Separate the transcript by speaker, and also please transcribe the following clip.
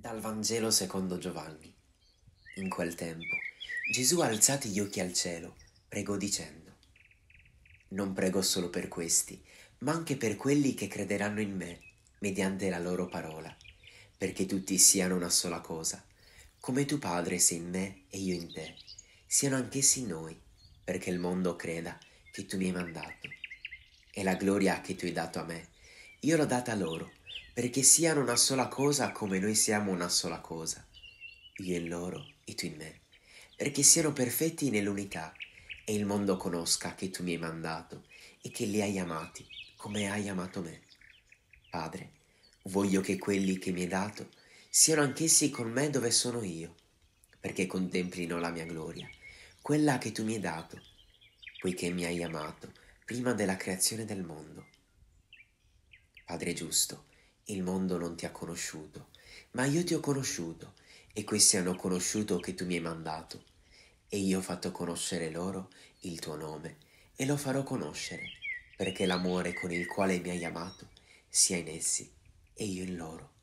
Speaker 1: Dal Vangelo secondo Giovanni. In quel tempo Gesù alzati gli occhi al cielo, pregò dicendo, Non prego solo per questi, ma anche per quelli che crederanno in me, mediante la loro parola, perché tutti siano una sola cosa, come tu Padre sei in me e io in te, siano anch'essi in noi, perché il mondo creda che tu mi hai mandato. E la gloria che tu hai dato a me, io l'ho data a loro, perché siano una sola cosa come noi siamo una sola cosa, io in loro e tu in me, perché siano perfetti nell'unità e il mondo conosca che tu mi hai mandato e che li hai amati come hai amato me. Padre, voglio che quelli che mi hai dato siano anch'essi con me dove sono io, perché contemplino la mia gloria, quella che tu mi hai dato, poiché mi hai amato prima della creazione del mondo. Padre giusto, il mondo non ti ha conosciuto, ma io ti ho conosciuto, e questi hanno conosciuto che tu mi hai mandato. E io ho fatto conoscere loro il tuo nome, e lo farò conoscere, perché l'amore con il quale mi hai amato sia in essi e io in loro.